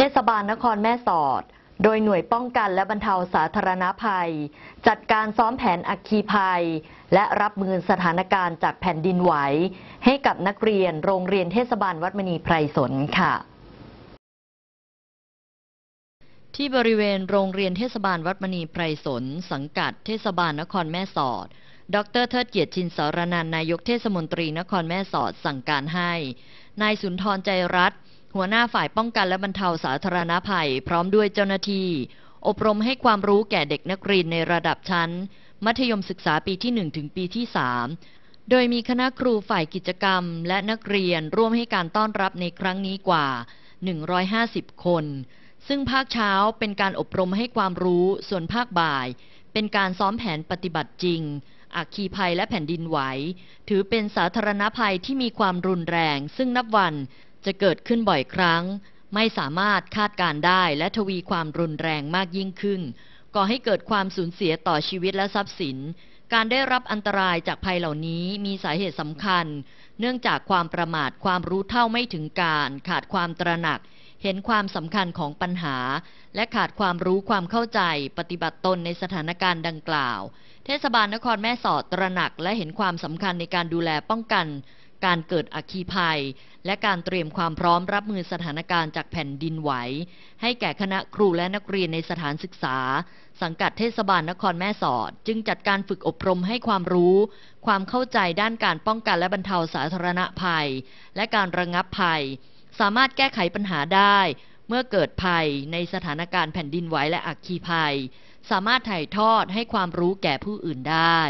ทศบาลนครแม่สอด โดยหน่วยป้องกันและบรรเทาสาธารณภัย จัดการซ้อมแผนอัคคีภัย และรับมือสถานการณ์จากแผ่นดินไหว ให้กับนักเรียนโรงเรียนเทศบาลวัดมณีไพรสนค่ะ ที่บริเวณโรงเรียนเทศบาลวัดมณีไพรสนสังกัดเทศบาลนครแม่สอด ดร เทิดเกียรติชินสารนันนายกเทศมนตรีนครแม่สอดสั่งการให้นายสุนทรใจรัตหัวหน้าฝ่ายป้องกันและบรรเทาสาธารณภัยพร้อมด้วยเจ้าหน้าที่ อบรมให้ความรู้แก่เด็กนักเรียนในระดับชั้น มัธยมศึกษาปีที่ 1 ถึงปีที่ 3 โดยมีคณะครูฝ่ายกิจกรรมและนักเรียนร่วมให้การต้อนรับในครั้งนี้กว่า 150 คน ซึ่งภาคเช้าเป็นการอบรมให้ความรู้ส่วนภาคบ่าย เป็นการซ้อมแผนปฏิบัติจริง อักคีภัยและแผ่นดินไหว ถือเป็นสาธารณภัยที่มีความรุนแรง ซึ่งนับวันจะเกิดขึ้นบ่อยครั้ง ไม่สามารถคาดการได้และทวีความรุนแรงมากยิ่งขึ้น ก่อให้เกิดความสูญเสียต่อชีวิตและทรัพย์สิน การได้รับอันตรายจากภัยเหล่านี้มีสาเหตุสำคัญ เนื่องจากความประมาทความรู้เท่าไม่ถึงการ ขาดความตระหนัก เห็นความสำคัญของปัญหา และขาดความรู้ความเข้าใจปฏิบัติตนในสถานการณ์ดังกล่าว เทศบาลนครแม่สอดตระหนักและเห็นความสำคัญในการดูแลป้องกันการเกิดอัคคีภัยและการเตรียมความพร้อมรับมือสถานการณ์จากแผ่นดินไหว ให้แก่คณะครูและนักเรียนในสถานศึกษา สังกัดเทศบาลนครแม่สอดจึงจัดการฝึกอบรมให้ความรู้ ความเข้าใจด้านการป้องกันและบรรเทาสาธารณภัย และการระงับภัย สามารถแก้ไขปัญหาได้ เมื่อเกิดภัยในสถานการณ์แผ่นดินไหวและอัคคีภัย สามารถถ่ายทอดให้ความรู้แก่ผู้อื่นได้